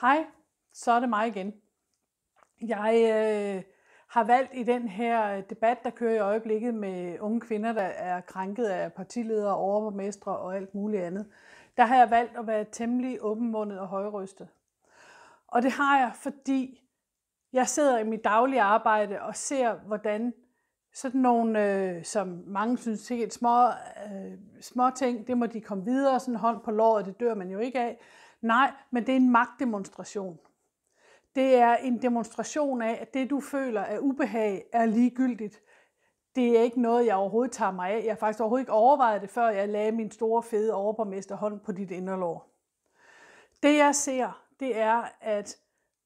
Hej, så er det mig igen. Jeg øh, har valgt i den her øh, debat, der kører i øjeblikket med unge kvinder, der er krænket af partiledere, overborgmestre og alt muligt andet, der har jeg valgt at være temmelig åbenmundet og højrystet. Og det har jeg, fordi jeg sidder i mit daglige arbejde og ser, hvordan sådan nogle, øh, som mange synes sikkert små, øh, små ting, det må de komme videre, sådan hånd på låret, det dør man jo ikke af Nej, men det er en magtdemonstration. Det er en demonstration af, at det du føler er ubehag, er ligegyldigt. Det er ikke noget, jeg overhovedet tager mig af. Jeg har faktisk overhovedet ikke overvejet det, før jeg lagde min store fede overborgmesterhånd på dit inderlår. Det jeg ser, det er, at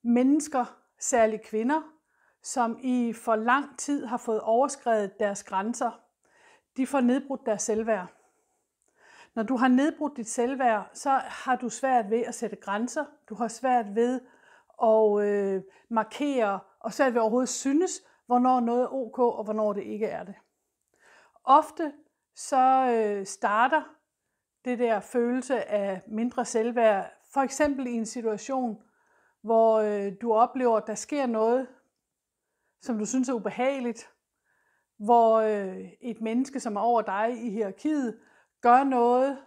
mennesker, særligt kvinder, som i for lang tid har fået overskrevet deres grænser, de får nedbrudt deres selvværd. Når du har nedbrudt dit selvværd, så har du svært ved at sætte grænser. Du har svært ved at øh, markere, og svært ved overhovedet synes, hvornår noget er ok, og hvornår det ikke er det. Ofte så øh, starter det der følelse af mindre selvværd, for eksempel i en situation, hvor øh, du oplever, at der sker noget, som du synes er ubehageligt, hvor øh, et menneske, som er over dig i hierarkiet, gør noget,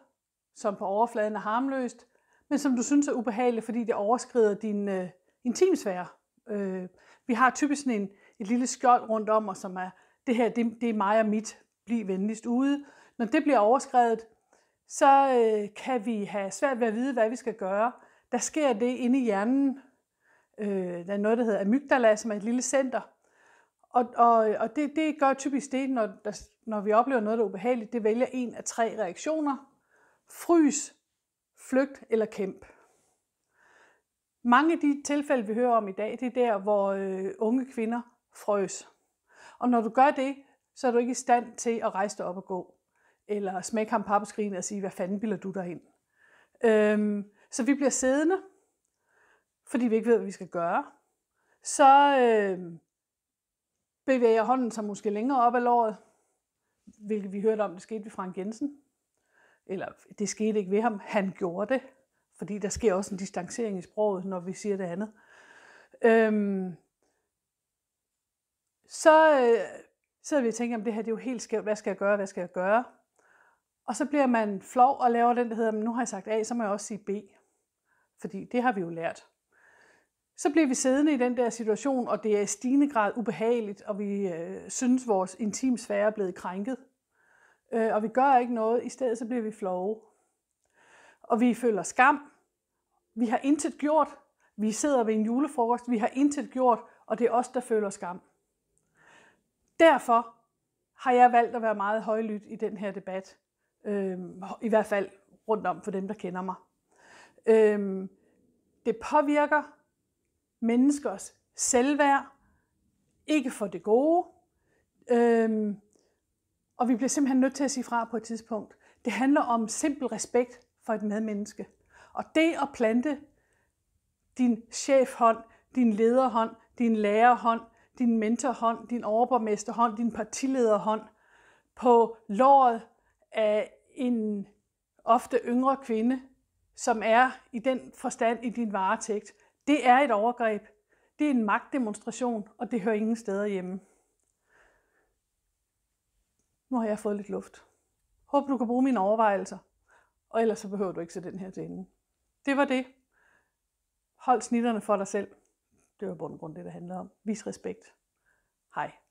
som på overfladen er harmløst, men som du synes er ubehageligt, fordi det overskrider din øh, intimsfære. Øh, vi har typisk sådan en, et lille skjold rundt om os, som er, det her det, det er mig og mit, bliv venligst ude. Når det bliver overskrevet, så øh, kan vi have svært ved at vide, hvad vi skal gøre. Der sker det inde i hjernen. Øh, der er noget, der hedder amygdala, som er et lille center, og, og, og det, det gør typisk det, når, der, når vi oplever noget, der er ubehageligt, det vælger en af tre reaktioner. Frys, flygt eller kæmp. Mange af de tilfælde, vi hører om i dag, det er der, hvor øh, unge kvinder frøs. Og når du gør det, så er du ikke i stand til at rejse dig op og gå. Eller smække ham på og sige, hvad fanden biler du derind? Øhm, så vi bliver siddende, fordi vi ikke ved, hvad vi skal gøre. Så, øh, bevæger hånden sig måske længere op ad låret, hvilket vi hørte om, det skete ved Frank Jensen. Eller det skete ikke ved ham, han gjorde det, fordi der sker også en distancering i sproget, når vi siger det andet. Øhm, så øh, sidder vi og tænker, det her det er jo helt skævt, hvad skal jeg gøre, hvad skal jeg gøre? Og så bliver man flov og laver den, der hedder, nu har jeg sagt A, så må jeg også sige B. Fordi det har vi jo lært. Så bliver vi siddende i den der situation, og det er i stigende grad ubehageligt, og vi øh, synes, vores intimsfære er blevet krænket. Øh, og vi gør ikke noget, i stedet så bliver vi flove. Og vi føler skam. Vi har intet gjort. Vi sidder ved en julefrokost. Vi har intet gjort, og det er os, der føler skam. Derfor har jeg valgt at være meget højlydt i den her debat. Øh, I hvert fald rundt om for dem, der kender mig. Øh, det påvirker menneskers selvværd, ikke for det gode. Øhm, og vi bliver simpelthen nødt til at sige fra på et tidspunkt. Det handler om simpel respekt for et medmenneske. Og det at plante din chefhånd, din lederhånd, din lærerhånd, din mentorhånd, din overborgmesterhånd, din partilederhånd på låret af en ofte yngre kvinde, som er i den forstand i din varetægt, det er et overgreb. Det er en magtdemonstration, og det hører ingen steder hjemme. Nu har jeg fået lidt luft. Håber du kan bruge mine overvejelser, og ellers så behøver du ikke se den her til enden. Det var det. Hold snitterne for dig selv. Det var bund grund det, det handler om. Vis respekt. Hej.